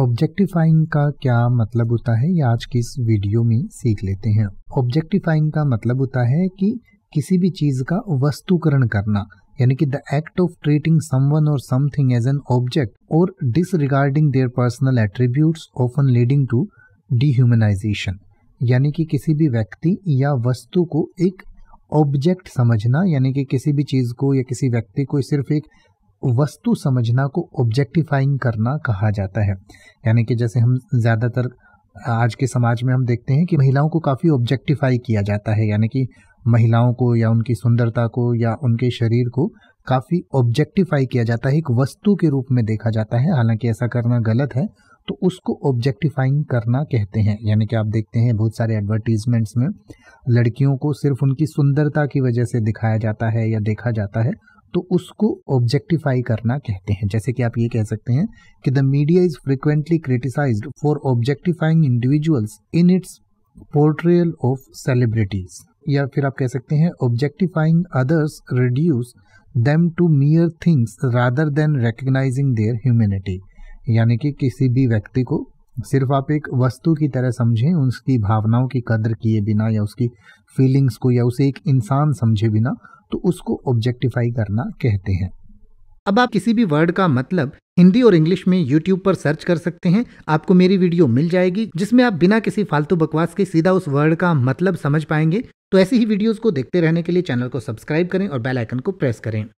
objectifying का क्या मतलब होता है ये आज की इस वीडियो में सीख लेते हैं ऑब्जेक्टिफाइंग का मतलब होता है कि किसी भी चीज़ का वस्तुकरण करना यानी कि the act of treating someone और समथिंग एज एन ऑब्जेक्ट और disregarding their personal attributes often leading to dehumanisation यानी कि किसी भी व्यक्ति या वस्तु को एक ऑब्जेक्ट समझना यानी कि किसी भी चीज़ को या किसी व्यक्ति को सिर्फ एक वस्तु समझना को ऑब्जेक्टिफाइंग करना कहा जाता है यानी कि जैसे हम ज़्यादातर आज के समाज में हम देखते हैं कि महिलाओं को काफ़ी ऑब्जेक्टिफाई किया जाता है यानी कि महिलाओं को या उनकी सुंदरता को या उनके शरीर को काफ़ी ऑब्जेक्टिफाई किया जाता है एक वस्तु के रूप में देखा जाता है हालांकि ऐसा करना गलत है तो उसको ऑब्जेक्टिफाइंग करना कहते हैं यानी कि आप देखते हैं बहुत सारे एडवर्टीजमेंट्स में लड़कियों को सिर्फ उनकी सुंदरता की वजह से दिखाया जाता है या देखा जाता है तो उसको ऑब्जेक्टिफाई करना कहते हैं जैसे कि आप ये कह सकते हैं कि the media is frequently criticise for objectifying individuals in its portrayal of celebrities या फिर आप कह सकते हैं objectifying others reduce them to mere things rather than recognising their humanity यानी कि किसी भी व्यक्ति को सिर्फ आप एक वस्तु की तरह समझें उसकी भावनाओं की कदर किए बिना या उसकी फीलिंग्स को या उसे एक इंसान समझे बिना तो उसको ऑब्जेक्टिफाई करना कहते हैं अब आप किसी भी वर्ड का मतलब हिंदी और इंग्लिश में यूट्यूब पर सर्च कर सकते हैं आपको मेरी वीडियो मिल जाएगी जिसमें आप बिना किसी फालतू बकवास के सीधा उस वर्ड का मतलब समझ पाएंगे तो ऐसी ही वीडियोस को देखते रहने के लिए चैनल को सब्सक्राइब करें और बेल आइकन को प्रेस करें